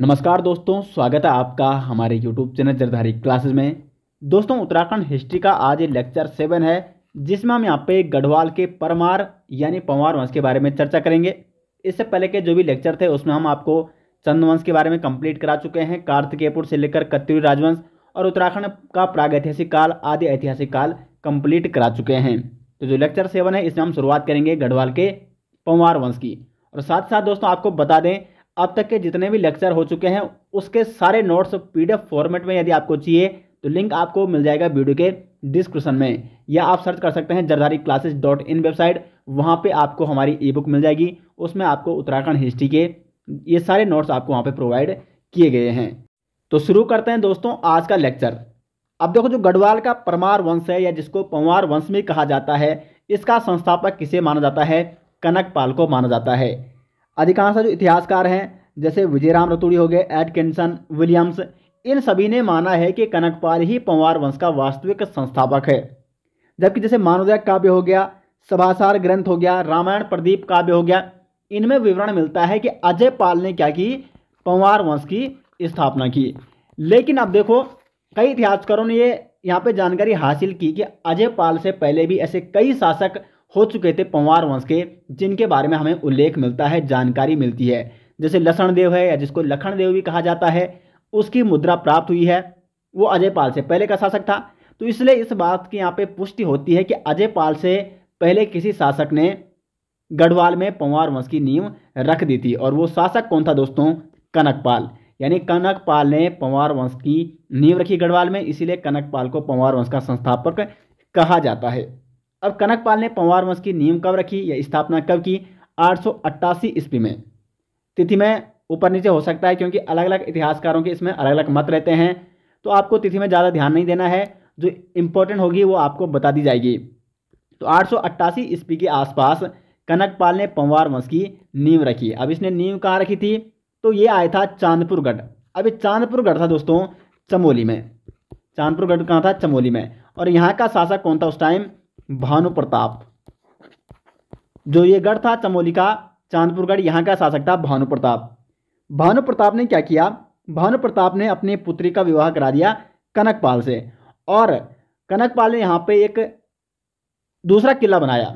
नमस्कार दोस्तों स्वागत है आपका हमारे यूट्यूब चैनल जरधारी क्लासेस में दोस्तों उत्तराखंड हिस्ट्री का आज लेक्चर सेवन है जिसमें हम यहाँ पे गढ़वाल के परमार यानी पंवार वंश के बारे में चर्चा करेंगे इससे पहले के जो भी लेक्चर थे उसमें हम आपको चंद वंश के बारे में कंप्लीट करा चुके हैं कार्तिकेयपुर से लेकर कत्यूरी राजवंश और उत्तराखंड का प्रागैतिहासिक काल आदि ऐतिहासिक काल कंप्लीट करा चुके हैं तो जो लेक्चर सेवन है इसमें हम शुरुआत करेंगे गढ़वाल के पंवार वंश की और साथ साथ दोस्तों आपको बता दें अब तक के जितने भी लेक्चर हो चुके हैं उसके सारे नोट्स पीडीएफ फॉर्मेट में यदि आपको चाहिए तो लिंक आपको मिल जाएगा वीडियो के डिस्क्रिप्शन में या आप सर्च कर सकते हैं Zardari classes dot in website वहाँ पर आपको हमारी ई बुक मिल जाएगी उसमें आपको उत्तराखंड हिस्ट्री के ये सारे नोट्स आपको वहाँ पर प्रोवाइड किए गए हैं तो शुरू करते हैं दोस्तों आज का लेक्चर अब देखो जो गढ़वाल का परमार वंश है या जिसको पंवार वंश में कहा जाता है इसका संस्थापक किसे माना जाता है कनकपाल को माना जाता है अधिकांश जो इतिहासकार हैं जैसे विजयराम रतूड़ी हो गए एड किन्सन विलियम्स इन सभी ने माना है कि कनकपाल ही पंवार वंश का वास्तविक संस्थापक है जबकि जैसे मानोदय काव्य हो गया सभासार ग्रंथ हो गया रामायण प्रदीप काव्य हो गया इनमें विवरण मिलता है कि अजय पाल ने क्या की पंवार वंश की स्थापना की लेकिन अब देखो कई इतिहासकारों ने ये यहाँ पे जानकारी हासिल की कि अजय पाल से पहले भी ऐसे कई शासक हो चुके थे पंवार वंश के जिनके बारे में हमें उल्लेख मिलता है जानकारी मिलती है जैसे लसन देव है या जिसको लखन देव भी कहा जाता है उसकी मुद्रा प्राप्त हुई है वो अजय पाल से पहले का शासक था तो इसलिए इस बात की यहाँ पे पुष्टि होती है कि अजय पाल से पहले किसी शासक ने गढ़वाल में पंवार वंश की नींव रख दी थी और वो शासक कौन था दोस्तों कनकपाल यानी कनकपाल ने पंवार वंश की नींव रखी गढ़वाल में इसीलिए कनकपाल को पंवार वंश का संस्थापक कहा जाता है अब कनकपाल ने पंवार वंश की नींव कब रखी या स्थापना कब की आठ सौ ईस्वी में तिथि में ऊपर नीचे हो सकता है क्योंकि अलग अलग इतिहासकारों के इसमें अलग अलग मत रहते हैं तो आपको तिथि में ज़्यादा ध्यान नहीं देना है जो इम्पोर्टेंट होगी वो आपको बता दी जाएगी तो आठ सौ ईस्वी के आसपास कनकपाल ने पंवार वंश की नींव रखी अब इसने नींव कहाँ रखी थी तो ये आया था चांदपुर गढ़ अब ये चांदपुर गढ़ था दोस्तों चमोली में चांदपुर गढ़ कहाँ था चमोली में और यहाँ का शासक कौन था उस टाइम भानु प्रताप जो ये गढ़ था चमोली का चांदपुर गढ़ यहाँ का शासक था भानु प्रताप भानु प्रताप ने क्या किया भानु प्रताप ने अपनी पुत्री का विवाह करा दिया कनकपाल से और कनकपाल ने यहाँ पे एक दूसरा किला बनाया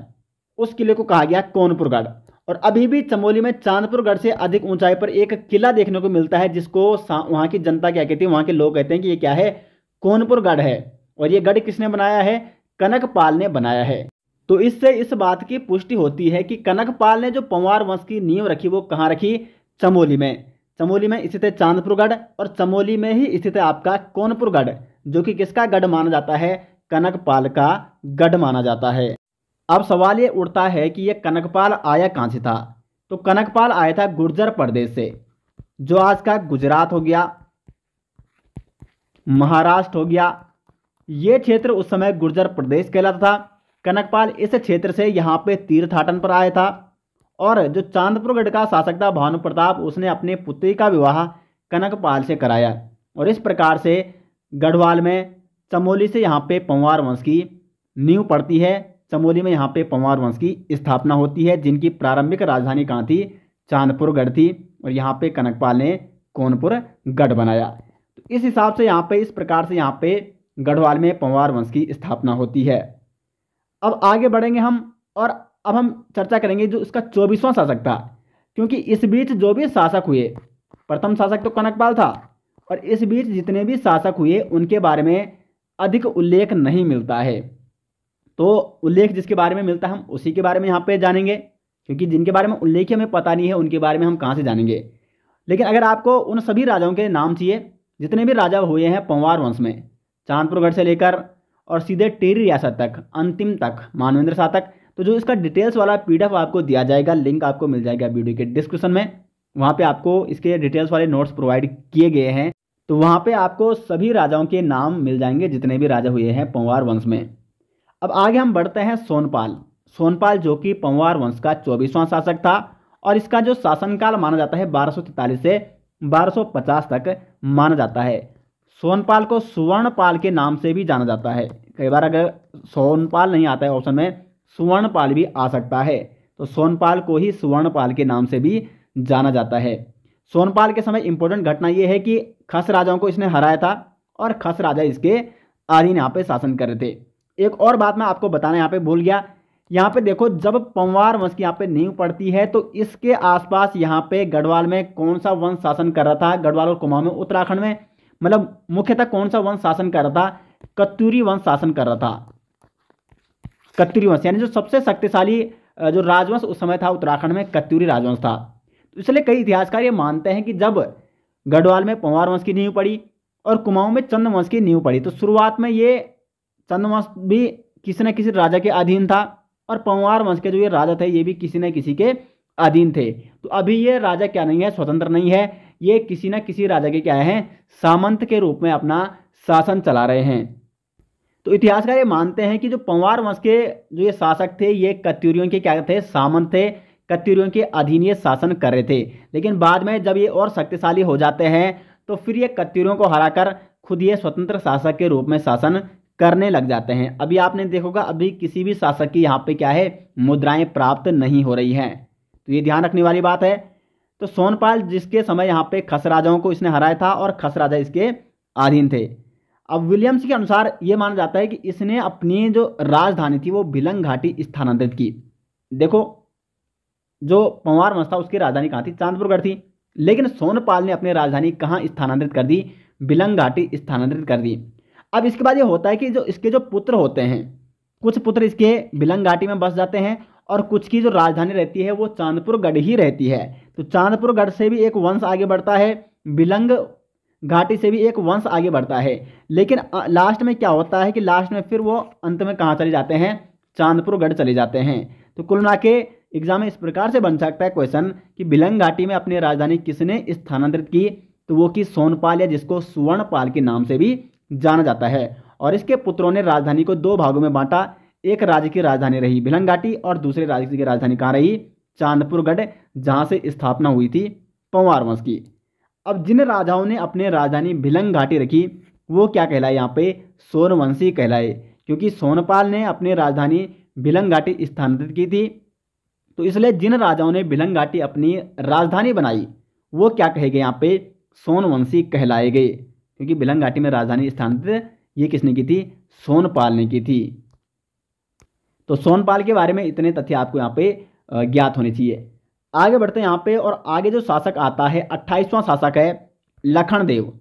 उस किले को कहा गया कौनपुरगढ़ और अभी भी चमोली में चांदपुरगढ़ से अधिक ऊंचाई पर एक किला देखने को मिलता है जिसको वहाँ की जनता क्या कहती है वहाँ के लोग कहते हैं कि ये क्या है कौनपुरगढ़ है और ये गढ़ किसने बनाया है कनकपाल ने बनाया है तो इससे इस बात की पुष्टि होती है कि कनकपाल ने जो पंवार वंश की नींव रखी वो कहाँ रखी चमोली में चमोली में स्थित है चांदपुरगढ़ और चमोली में ही स्थित है आपका कौनपुरगढ़ जो कि किसका गढ़ माना जाता है कनकपाल का गढ़ माना जाता है अब सवाल ये उठता है कि यह कनकपाल आया कहाँ से था तो कनकपाल आया था गुर्जर प्रदेश से जो आज का गुजरात हो गया महाराष्ट्र हो गया ये क्षेत्र उस समय गुर्जर प्रदेश कहलाता था कनकपाल इस क्षेत्र से यहाँ पे तीर्थाटन पर आया था और जो चांदपुरगढ़ का शासक था भानु प्रताप उसने अपने पुत्री का विवाह कनकपाल से कराया और इस प्रकार से गढ़वाल में चमोली से यहाँ पे पंवार वंश की नींव पड़ती है चमोली में यहाँ पे पंवार वंश की स्थापना होती है जिनकी प्रारंभिक राजधानी कहाँ थी चांदपुरगढ़ थी और यहाँ पर कनकपाल ने कौनपुर गढ़ बनाया तो इस हिसाब से यहाँ पर इस प्रकार से यहाँ पर गढ़वाल में पंवार वंश की स्थापना होती है अब आगे बढ़ेंगे हम और अब हम चर्चा करेंगे जो इसका चौबीसवां शासक था क्योंकि इस बीच जो भी शासक हुए प्रथम शासक तो कनकपाल था और इस बीच जितने भी शासक हुए उनके बारे में अधिक उल्लेख नहीं मिलता है तो उल्लेख जिसके बारे में मिलता है हम उसी के बारे में यहाँ पे जानेंगे क्योंकि जिनके बारे में उल्लेख हमें पता नहीं है उनके बारे में हम कहाँ से जानेंगे लेकिन अगर आपको उन सभी राजाओं के नाम चाहिए जितने भी राजा हुए हैं पंवार वंश में चांदपुरगढ़ से लेकर और सीधे टेरी रियासत तक अंतिम तक मानवेंद्र शाह तक तो जो इसका डिटेल्स वाला पी आपको दिया जाएगा लिंक आपको मिल जाएगा वीडियो के डिस्क्रिप्शन में वहाँ पर आपको इसके डिटेल्स वाले नोट्स प्रोवाइड किए गए हैं तो वहाँ पे आपको सभी राजाओं के नाम मिल जाएंगे जितने भी राजा हुए हैं पंवार वंश में अब आगे हम बढ़ते हैं सोनपाल सोनपाल जो कि पंवार वंश का चौबीसवां शासक था और इसका जो शासनकाल माना जाता है बारह से 1250 तक माना जाता है सोनपाल को सुवर्णपाल के नाम से भी जाना जाता है कई बार अगर सोनपाल नहीं आता है ऑप्शन में सुवर्णपाल भी आ सकता है तो सोनपाल को ही सुवर्णपाल के नाम से भी जाना जाता है सोनपाल के समय इंपॉर्टेंट घटना यह है कि खस राजाओं को इसने हराया था और खस राजा इसके आधीन यहाँ पे शासन कर रहे थे एक और बात मैं आपको बताना यहाँ पे भूल गया यहाँ पे देखो जब पंवार वंश की यहाँ पे नींव पड़ती है तो इसके आसपास यहाँ पे गढ़वाल में कौन सा वंश शासन कर रहा था गढ़वाल और कुमाऊं में उत्तराखंड में मतलब मुख्यतः कौन सा वंश शासन कर रहा था कत्तूरी वंश शासन कर रहा था कत्तूरी वंश यानी जो सबसे शक्तिशाली जो राजवंश उस समय था उत्तराखंड में कत्तूरी राजवंश था तो इसलिए कई इतिहासकार ये मानते हैं कि जब गढ़वाल में पंवार वंश की नींव पड़ी और कुमाऊं में चंद वंश की नींव पड़ी तो शुरुआत में ये चंद वंश भी किसी न किसी राजा के अधीन था और पंवार वंश के जो ये राजा थे ये भी किसी न किसी के अधीन थे तो अभी ये राजा क्या नहीं है स्वतंत्र नहीं है ये किसी न किसी राजा के क्या हैं सामंत के रूप में अपना शासन चला रहे हैं तो इतिहासकार ये मानते हैं कि जो पंवार वंश के जो ये शासक थे ये कत्यूरियों के क्या थे सामंत थे कत्यूरियों के अधीन ये शासन कर रहे थे लेकिन बाद में जब ये और शक्तिशाली हो जाते हैं तो फिर ये कत्यूरियों को हराकर खुद ये स्वतंत्र शासक के रूप में शासन करने लग जाते हैं अभी आपने देखोगा अभी किसी भी शासक की यहाँ पे क्या है मुद्राएं प्राप्त नहीं हो रही हैं तो ये ध्यान रखने वाली बात है तो सोनपाल जिसके समय यहाँ पे खसराजाओं को इसने हराया था और खसराजा इसके अधीन थे अब विलियम्स के अनुसार ये माना जाता है कि इसने अपनी जो राजधानी थी वो भिलंग घाटी स्थानांतरित की देखो जो पंवार मस्त था उसकी राजधानी कहाँ थी चांदपुरगढ़ थी लेकिन सोनपाल ने अपनी राजधानी कहाँ स्थानांतरित कर दी बिलंग घाटी स्थानांतरित कर दी अब इसके बाद ये होता है कि जो इसके जो पुत्र होते हैं कुछ पुत्र इसके बिलंग घाटी में बस जाते हैं और कुछ की जो राजधानी रहती है वो चांदपुरगढ़ ही रहती है तो चांदपुर गढ़ से भी एक वंश आगे बढ़ता है बिलंग घाटी से भी एक वंश आगे बढ़ता है लेकिन लास्ट में क्या होता है कि लास्ट में फिर वो अंत में कहाँ चले जाते हैं चांदपुर गढ़ चले जाते हैं तो कुल मिला के एग्जाम में इस प्रकार से बन सकता है क्वेश्चन कि बिलंग घाटी में अपनी राजधानी किसने स्थानांतरित की तो वो की सोनपाल या जिसको सुवर्णपाल के नाम से भी जाना जाता है और इसके पुत्रों ने राजधानी को दो भागों में बांटा एक राज्य की राजधानी रही बिलंग घाटी और दूसरे राज्य की राजधानी कहाँ रही चांदपुरगढ़ जहाँ से स्थापना हुई थी पंवार वंश की अब जिन राजाओं ने अपने राजधानी भिलंग घाटी रखी वो क्या कहलाए यहाँ पे सोनवंशी कहलाए क्योंकि सोनपाल ने अपनी राजधानी भिलंग घाटी स्थानांतरित की थी तो इसलिए जिन राजाओं ने भिलंग घाटी अपनी राजधानी बनाई वो क्या कहे गए यहाँ पे सोनवंशी कहलाए गए क्योंकि भिलंग घाटी में राजधानी स्थानांतरित ये किसने की थी सोनपाल ने की थी तो सोनपाल के बारे में इतने तथ्य आपको यहाँ पे ज्ञात होने चाहिए आगे बढ़ते हैं यहाँ पे और आगे जो शासक आता है अट्ठाईसवां शासक है लखनदेव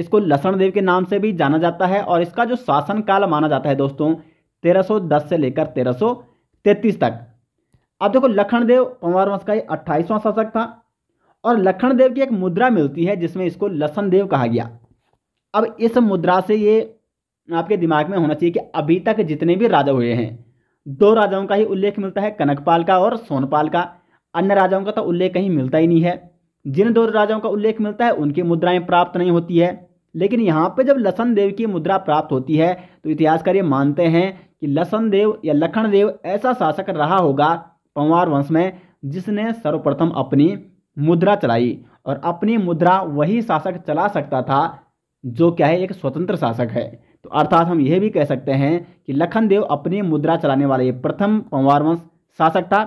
इसको लसणदेव के नाम से भी जाना जाता है और इसका जो शासन काल माना जाता है दोस्तों 1310 से लेकर 1333 तक अब देखो लखनदेव पंवार वंश का अट्ठाईसवां शासक था और लखनदेव की एक मुद्रा मिलती है जिसमें इसको लसनदेव कहा गया अब इस मुद्रा से ये आपके दिमाग में होना चाहिए कि अभी तक जितने भी राजा हुए हैं दो राजाओं का ही उल्लेख मिलता है कनकपाल का और सोनपाल का अन्य राजाओं का तो उल्लेख कहीं मिलता ही नहीं है जिन दो राजाओं का उल्लेख मिलता है उनकी मुद्राएं प्राप्त नहीं होती है लेकिन यहाँ पे जब लसन देव की मुद्रा प्राप्त होती है तो इतिहासकार ये मानते हैं कि लसन देव या लखन देव ऐसा शासक रहा होगा पंवार वंश में जिसने सर्वप्रथम अपनी मुद्रा चलाई और अपनी मुद्रा वही शासक चला सकता था जो क्या है एक स्वतंत्र शासक है तो अर्थात हम यह भी कह सकते हैं कि लखनदेव अपनी मुद्रा चलाने वाला ये प्रथम पंवार वंश शासक था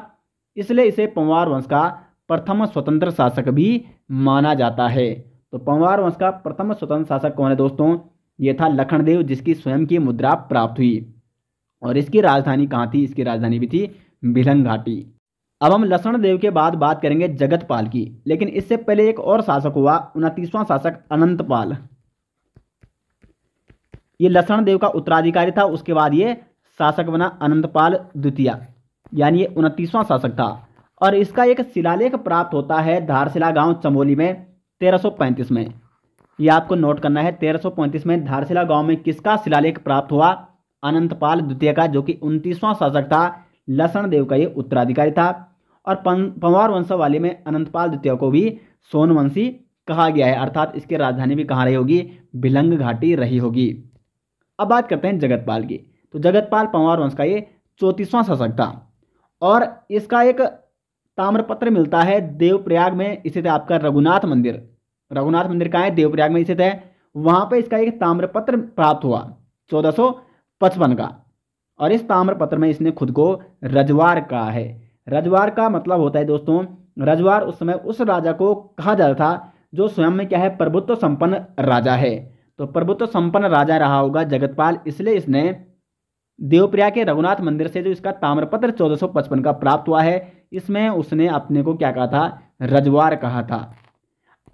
इसलिए इसे पंवार वंश का प्रथम स्वतंत्र शासक भी माना जाता है तो पंवार वंश का प्रथम स्वतंत्र शासक कौन है दोस्तों ये था लखनदेव जिसकी स्वयं की मुद्रा प्राप्त हुई और इसकी राजधानी कहाँ थी इसकी राजधानी भी थी भिलंग घाटी अब हम लसण देव के बाद बात करेंगे जगतपाल की लेकिन इससे पहले एक और शासक हुआ उनतीसवां शासक अनंतपाल ये लसण देव का उत्तराधिकारी था उसके बाद ये शासक बना अनंतपाल द्वितीय यानी ये उनतीसवां शासक था और इसका एक शिलालेख प्राप्त होता है धारशिला गांव चमोली में 1335 में ये आपको नोट करना है 1335 में धारशिला गांव में किसका शिलालेख प्राप्त हुआ अनंतपाल द्वितीय का जो कि उनतीसवां शासक था लसन देव का ये उत्तराधिकारी था और पंवार वाले में अनंतपाल द्वितीय को भी सोनवंशी कहा गया है अर्थात इसकी राजधानी भी कहाँ रही होगी बिलंग घाटी रही होगी अब बात करते हैं जगतपाल की तो जगतपाल पंवार वंश का ये चौंतीसवां शासक था और इसका एक ताम्रपत्र मिलता है देवप्रयाग में स्थित है आपका रघुनाथ मंदिर रघुनाथ मंदिर कहाँ है देवप्रयाग में स्थित है वहाँ पर इसका एक ताम्रपत्र प्राप्त हुआ चौदह का और इस ताम्रपत्र में इसने खुद को रजवार कहा है रजवार का मतलब होता है दोस्तों रजवार उस समय उस राजा को कहा जाता था जो स्वयं में क्या है प्रभुत्व संपन्न राजा है तो प्रभुत्व संपन्न राजा रहा होगा जगतपाल इसलिए इसने देवप्रया के रघुनाथ मंदिर से जो इसका ताम्रपत्र 1455 का प्राप्त हुआ है इसमें उसने अपने को क्या कहा था रजवार कहा था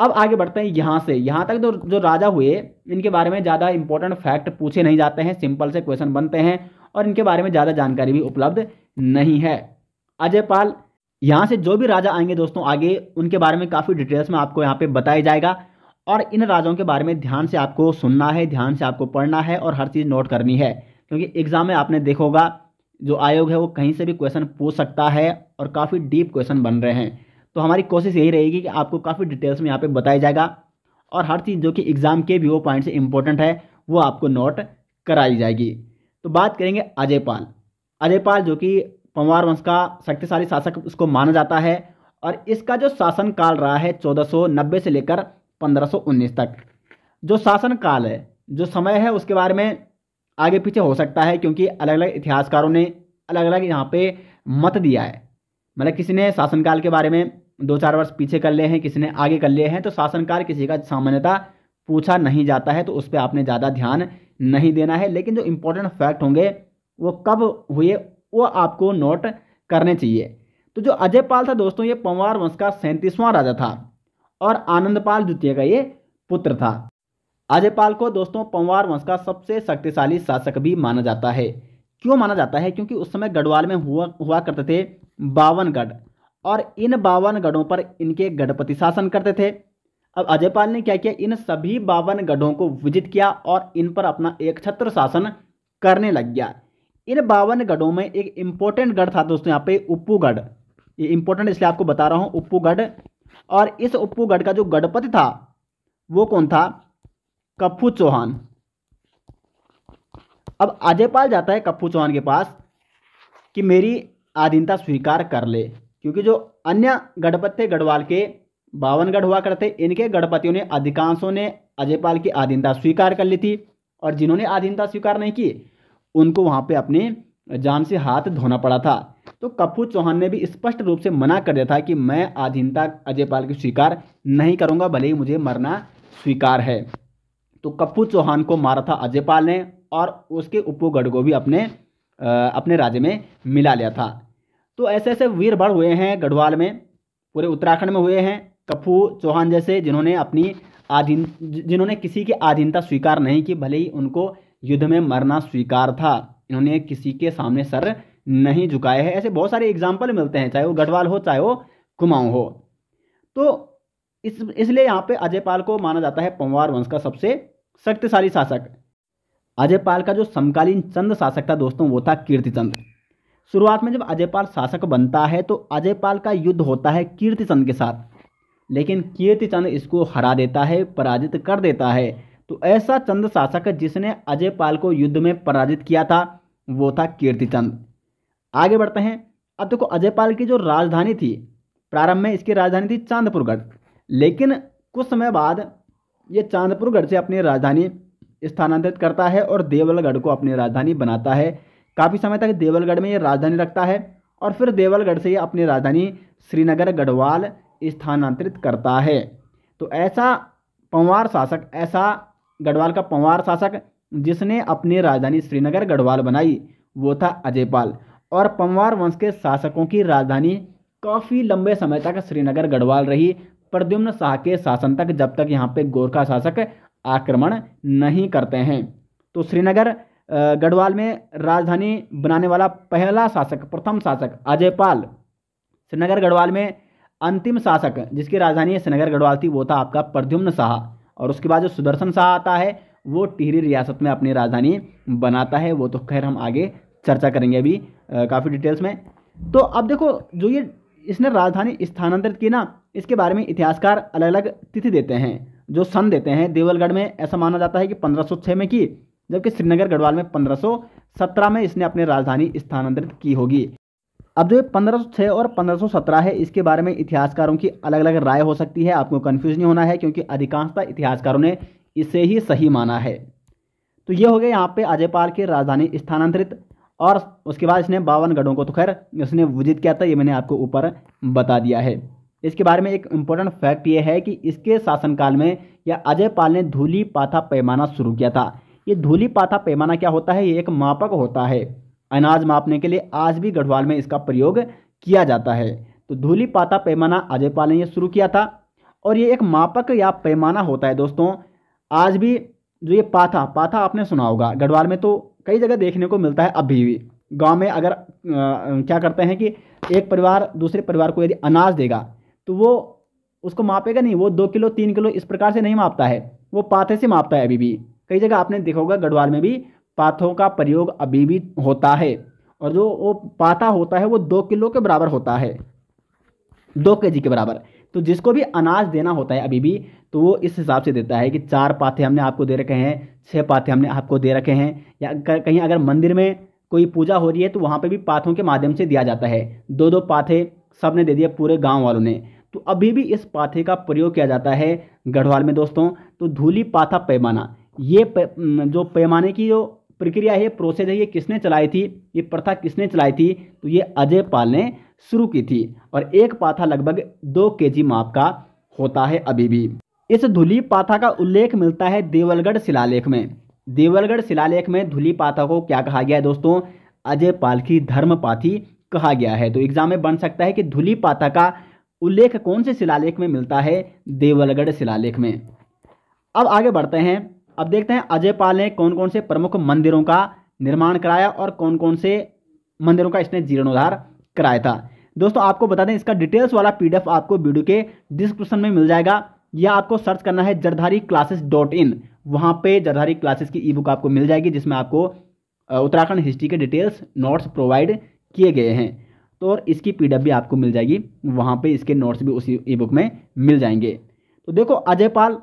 अब आगे बढ़ते हैं यहाँ से यहाँ तक जो जो राजा हुए इनके बारे में ज़्यादा इंपॉर्टेंट फैक्ट पूछे नहीं जाते हैं सिंपल से क्वेश्चन बनते हैं और इनके बारे में ज़्यादा जानकारी भी उपलब्ध नहीं है अजयपाल यहाँ से जो भी राजा आएंगे दोस्तों आगे उनके बारे में काफ़ी डिटेल्स में आपको यहाँ पे बताया जाएगा और इन राजाओं के बारे में ध्यान से आपको सुनना है ध्यान से आपको पढ़ना है और हर चीज़ नोट करनी है क्योंकि एग्ज़ाम में आपने देखा होगा जो आयोग है वो कहीं से भी क्वेश्चन पूछ सकता है और काफ़ी डीप क्वेश्चन बन रहे हैं तो हमारी कोशिश यही रहेगी कि आपको काफ़ी डिटेल्स में यहाँ पे बताया जाएगा और हर चीज़ जो कि एग्ज़ाम के व्यू पॉइंट से इम्पोर्टेंट है वो आपको नोट कराई जाएगी तो बात करेंगे अजय पाल अजय पाल जो कि पंवार वंश का शक्तिशाली शासक उसको माना जाता है और इसका जो शासनकाल रहा है 1490 से लेकर 1519 तक जो शासन काल है जो समय है उसके बारे में आगे पीछे हो सकता है क्योंकि अलग अलग इतिहासकारों ने अलग अलग यहाँ पे मत दिया है मतलब किसी ने शासनकाल के बारे में दो चार वर्ष पीछे कर लिए हैं किसी ने आगे कर लिए हैं तो शासनकाल किसी का सामान्यता पूछा नहीं जाता है तो उस पर आपने ज़्यादा ध्यान नहीं देना है लेकिन जो इम्पोर्टेंट फैक्ट होंगे वो कब हुए वो आपको नोट करने चाहिए तो जो अजय पाल था दोस्तों ये पंवार वंश का सैंतीसवां राजा था और आनंदपाल द्वितीय का ये पुत्र था अजयपाल को दोस्तों पंवार वंश का सबसे शक्तिशाली शासक भी माना जाता है क्यों माना जाता है क्योंकि उस समय गढ़वाल में हुआ हुआ करते थे बावनगढ़ और इन बावन गढ़ों पर इनके गढ़पति शासन करते थे अब अजयपाल ने क्या किया इन सभी बावन गढ़ों को विजित किया और इन पर अपना एक छत्र शासन करने लग गया इन बावन गढ़ों में एक इम्पोर्टेंट गढ़ था दोस्तों यहाँ पे उप्पूगढ़ ये इम्पोर्टेंट इसलिए आपको बता रहा हूँ उप्पूगढ़ और इस उपगढ़ का जो गढ़पति था वो कौन था कप्फू चौहान अब अजयपाल जाता है कप्फू चौहान के पास कि मेरी आधीनता स्वीकार कर ले क्योंकि जो अन्य गणपति थे गढ़वाल के बावनगढ़ हुआ करते इनके गणपतियों ने अधिकांशों ने अजयपाल की आधीनता स्वीकार कर ली थी और जिन्होंने आधीनता स्वीकार नहीं की उनको वहाँ पे अपने जान से हाथ धोना पड़ा था तो कप्पू चौहान ने भी स्पष्ट रूप से मना कर दिया था कि मैं आधीनता अजयपाल की स्वीकार नहीं करूंगा भले ही मुझे मरना स्वीकार है तो कप्पू चौहान को मारा था अजयपाल ने और उसके उपगढ़ को भी अपने अपने राज्य में मिला लिया था तो ऐसे ऐसे वीर बड़ हुए हैं गढ़वाल में पूरे उत्तराखंड में हुए हैं कप्पू चौहान जैसे जिन्होंने अपनी आधीन जिन्होंने किसी की आधीनता स्वीकार नहीं की भले ही उनको युद्ध में मरना स्वीकार था इन्होंने किसी के सामने सर नहीं झुकाया है ऐसे बहुत सारे एग्जाम्पल मिलते हैं चाहे वो गढ़वाल हो चाहे वो कुमाऊं हो तो इस इसलिए यहाँ पे अजयपाल को माना जाता है पंवार वंश का सबसे शक्तिशाली शासक अजयपाल का जो समकालीन चंद शासक था दोस्तों वो था कीर्तिचंद शुरुआत में जब अजयपाल शासक बनता है तो अजयपाल का युद्ध होता है कीर्तिचंद के साथ लेकिन कीर्तिचंद इसको हरा देता है पराजित कर देता है तो ऐसा चंद शासक जिसने अजयपाल को युद्ध में पराजित किया था वो था कीर्तिचंद आगे बढ़ते हैं अब देखो अजयपाल की जो राजधानी थी प्रारंभ में इसकी राजधानी थी चांदपुरगढ़ लेकिन कुछ समय बाद ये चांदपुरगढ़ से अपनी राजधानी स्थानांतरित करता है और देवलगढ़ को अपनी राजधानी बनाता है काफ़ी समय तक देवलगढ़ में ये राजधानी रखता है और फिर देवलगढ़ से ये अपनी राजधानी श्रीनगर गढ़वाल स्थानांतरित करता है तो ऐसा पंवार शासक ऐसा गढ़वाल का पंवार शासक जिसने अपनी राजधानी श्रीनगर गढ़वाल बनाई वो था अजयपाल और पंवार वंश के शासकों की राजधानी काफ़ी लंबे समय तक श्रीनगर गढ़वाल रही प्रद्युम्न शाह के शासन तक जब तक यहाँ पे गोरखा शासक आक्रमण नहीं करते हैं तो श्रीनगर गढ़वाल में राजधानी बनाने वाला पहला शासक प्रथम शासक अजयपाल श्रीनगर गढ़वाल में अंतिम शासक जिसकी राजधानी श्रीनगर गढ़वाल थी वो था आपका प्रद्युम्न शाह और उसके बाद जो सुदर्शन शाह आता है वो टिहरी रियासत में अपनी राजधानी बनाता है वो तो खैर हम आगे चर्चा करेंगे अभी काफ़ी डिटेल्स में तो अब देखो जो ये इसने राजधानी स्थानांतरित की ना इसके बारे में इतिहासकार अलग अलग तिथि देते हैं जो सन देते हैं देवलगढ़ में ऐसा माना जाता है कि 1506 में की जबकि श्रीनगर गढ़वाल में 1517 में इसने अपनी राजधानी स्थानांतरित की होगी अब जो ये और 1517 है इसके बारे में इतिहासकारों की अलग अलग राय हो सकती है आपको कन्फ्यूज नहीं होना है क्योंकि अधिकांशता इतिहासकारों ने इसे ही सही माना है तो ये हो गया यहाँ पे अजयपाल की राजधानी स्थानांतरित और उसके बाद इसने बावन गढ़ों को तो खैर इसने विजित किया था ये मैंने आपको ऊपर बता दिया है इसके बारे में एक इम्पोर्टेंट फैक्ट ये है कि इसके शासनकाल में यह अजयपाल ने धूली पाथा पैमाना शुरू किया था ये धूली पाथा पैमाना क्या होता है ये एक मापक होता है अनाज मापने के लिए आज भी गढ़वाल में इसका प्रयोग किया जाता है तो धूली पाथा पैमाना अजयपाल ने यह शुरू किया था और ये एक मापक या पैमाना होता है दोस्तों आज भी जो ये पाथा पाथा आपने सुना होगा गढ़वाल में तो कई जगह देखने को मिलता है अभी भी गांव में अगर आ, क्या करते हैं कि एक परिवार दूसरे परिवार को यदि अनाज देगा तो वो उसको मापेगा नहीं वो दो किलो तीन किलो इस प्रकार से नहीं मापता है वो पाथे से मापता है अभी भी कई जगह आपने देखा होगा गढ़वाल में भी पाथों का प्रयोग अभी भी होता है और जो वो पाथा होता है वो दो किलो के बराबर होता है दो के के बराबर तो जिसको भी अनाज देना होता है अभी भी तो वो इस हिसाब से देता है कि चार पाथे हमने आपको दे रखे हैं छः पाथे हमने आपको दे रखे हैं या कहीं अगर मंदिर में कोई पूजा हो रही है तो वहाँ पर भी पाथों के माध्यम से दिया जाता है दो दो पाथे सब ने दे दिए पूरे गाँव वालों ने तो अभी भी इस पाथे का प्रयोग किया जाता है गढ़वाल में दोस्तों तो धूली पाथा पैमाना ये जो पैमाने की जो प्रक्रिया है प्रोसेस है ये किसने चलाई थी ये प्रथा किसने चलाई थी तो ये अजय पाल ने शुरू की थी और एक पाथा लगभग दो के जी माप का होता है अभी भी इस धुली पाथा का उल्लेख मिलता है देवलगढ़ शिलालेख में देवलगढ़ शिलालेख में धुली पाथा को क्या कहा गया है दोस्तों अजय पालखी धर्म पाथी कहा गया है तो एग्जाम में बन सकता है कि धुली पाथा का उल्लेख कौन से शिलालेख में मिलता है देवलगढ़ शिलालेख में अब आगे बढ़ते हैं अब देखते हैं अजय पाल ने कौन कौन से प्रमुख मंदिरों का निर्माण कराया और कौन कौन से मंदिरों का इसने जीर्णोद्धार कराया था दोस्तों आपको बता दें इसका डिटेल्स वाला पीडीएफ आपको वीडियो के डिस्क्रिप्शन में मिल जाएगा या आपको सर्च करना है जरधारी क्लासेस डॉट इन वहाँ पर जरधारी क्लासेस की ई बुक आपको मिल जाएगी जिसमें आपको उत्तराखंड हिस्ट्री के डिटेल्स नोट्स प्रोवाइड किए गए हैं तो और इसकी पी भी आपको मिल जाएगी वहाँ पे इसके नोट्स भी उसी ई बुक में मिल जाएंगे तो देखो अजयपाल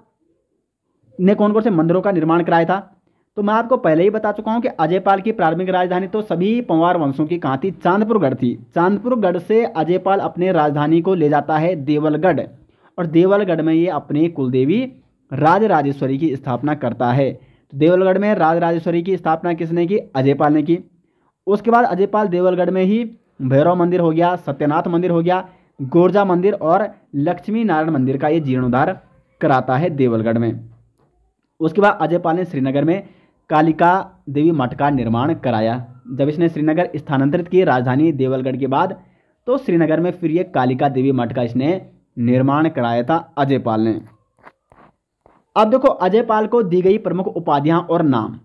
ने कौन कौन से मंदिरों का निर्माण कराया था तो मैं आपको पहले ही बता चुका हूँ कि अजयपाल की प्रारंभिक राजधानी तो सभी पंवार वंशों की कहाँ थी चांदपुरगढ़ थी चांदपुरगढ़ से अजयपाल अपने राजधानी को ले जाता है देवलगढ़ और देवलगढ़ में ये अपने कुलदेवी राजराजेश्वरी की स्थापना करता है तो देवलगढ़ में राजराजेश्वरी की स्थापना किसने की अजयपाल ने की उसके बाद अजयपाल देवलगढ़ में ही भैरव मंदिर हो गया सत्यनाथ मंदिर हो गया गोरजा मंदिर और लक्ष्मी नारायण मंदिर का ये जीर्णोद्धार कराता है देवलगढ़ में उसके बाद अजयपाल ने श्रीनगर में कालिका देवी मठ का निर्माण कराया जब इसने श्रीनगर स्थानांतरित की राजधानी देवलगढ़ के बाद तो श्रीनगर में फिर ये कालिका देवी मठ का इसने निर्माण कराया था अजयपाल ने अब देखो अजयपाल को दी गई प्रमुख उपाधियां और नाम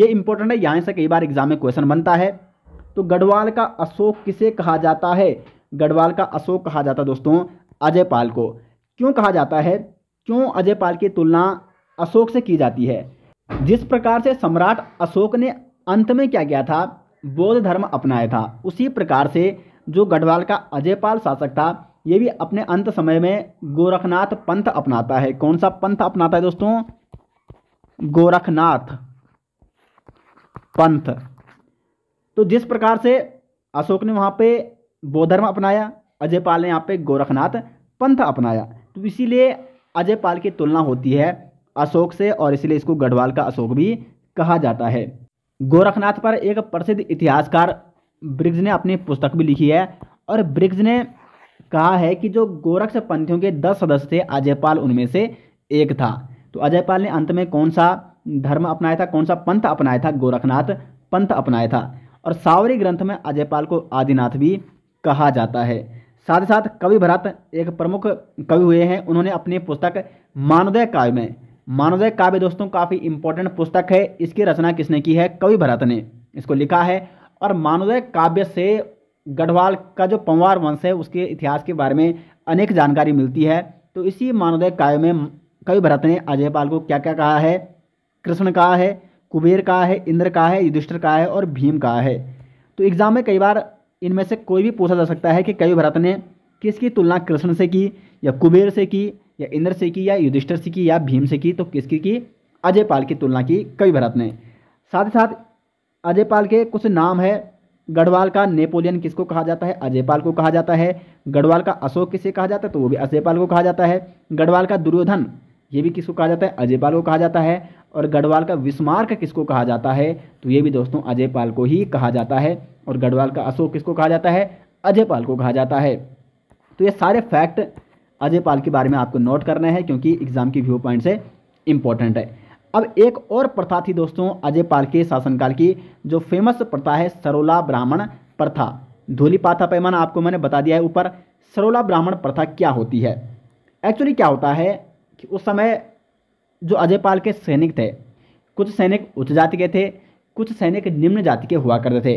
ये इंपॉर्टेंट है यहाँ से कई बार एग्जाम में क्वेश्चन बनता है तो गढ़वाल का अशोक किसे कहा जाता है गढ़वाल का अशोक कहा जाता है दोस्तों अजयपाल को क्यों कहा जाता है क्यों अजयपाल की तुलना अशोक से की जाती है जिस प्रकार से सम्राट अशोक ने अंत में क्या किया था बौद्ध धर्म अपनाया था उसी प्रकार से जो गढ़वाल का अजयपाल शासक था ये भी अपने अंत समय में गोरखनाथ पंथ अपनाता है कौन सा पंथ अपनाता है दोस्तों गोरखनाथ पंथ तो जिस प्रकार से अशोक ने वहाँ पे बौद्ध धर्म अपनाया अजयपाल ने यहाँ पे गोरखनाथ पंथ अपनाया तो इसीलिए अजयपाल की तुलना होती है अशोक से और इसलिए इसको गढ़वाल का अशोक भी कहा जाता है गोरखनाथ पर एक प्रसिद्ध इतिहासकार ब्रिग्ज ने अपनी पुस्तक भी लिखी है और ब्रिग्ज ने कहा है कि जो गोरक्ष पंथियों के दस सदस्य थे अजयपाल उनमें से एक था तो अजयपाल ने अंत में कौन सा धर्म अपनाया था कौन सा पंथ अपनाया था गोरखनाथ पंथ अपनाया था और सावरी ग्रंथ में अजयपाल को आदिनाथ भी कहा जाता है साथ ही साथ कवि भरत एक प्रमुख कवि हुए हैं उन्होंने अपनी पुस्तक मानोदय काव्य में मानोदय काव्य दोस्तों काफ़ी इंपॉर्टेंट पुस्तक है इसकी रचना किसने की है कवि भरत ने इसको लिखा है और मानोदय काव्य से गढ़वाल का जो पंवार वंश है उसके इतिहास के बारे में अनेक जानकारी मिलती है तो इसी मानोदय काव्य में कवि भरत ने अजय पाल को क्या क्या कहा है कृष्ण कहा है कुबेर कहा है इंद्र कहा है युधिष्ठिर कहा है और भीम कहा है तो एग्ज़ाम में कई बार इनमें से कोई भी पूछा जा सकता है कि कवि भरत ने किसकी तुलना कृष्ण से की या कुबेर से की या इंद्र से की या युधिष्ठर से की या भीम से की तो किसकी की अजय पाल की तुलना की कवि भरत ने साथ ही साथ अजय पाल के कुछ नाम है गढ़वाल का नेपोलियन किसको कहा जाता है अजयपाल को कहा जाता है गढ़वाल का अशोक किसे कहा जाता है तो वो भी अजयपाल को कहा जाता है गढ़वाल का दुर्योधन ये भी किसको कहा जाता है अजयपाल को कहा जाता है और गढ़वाल का विस्मार्क किसको कहा जाता है तो ये भी दोस्तों अजयपाल को ही कहा जाता है और गढ़वाल का अशोक किसको कहा जाता है अजयपाल को कहा जाता है तो ये सारे फैक्ट अजय पाल के बारे में आपको नोट करना है क्योंकि एग्जाम की व्यू पॉइंट से इम्पोर्टेंट है अब एक और प्रथा थी दोस्तों अजय पाल के शासनकाल की जो फेमस प्रथा है सरोला ब्राह्मण प्रथा धूली पाथा पैमाना आपको मैंने बता दिया है ऊपर सरोला ब्राह्मण प्रथा क्या होती है एक्चुअली क्या होता है कि उस समय जो अजय पाल के सैनिक थे कुछ सैनिक उच्च जाति के थे कुछ सैनिक निम्न जाति के हुआ करते थे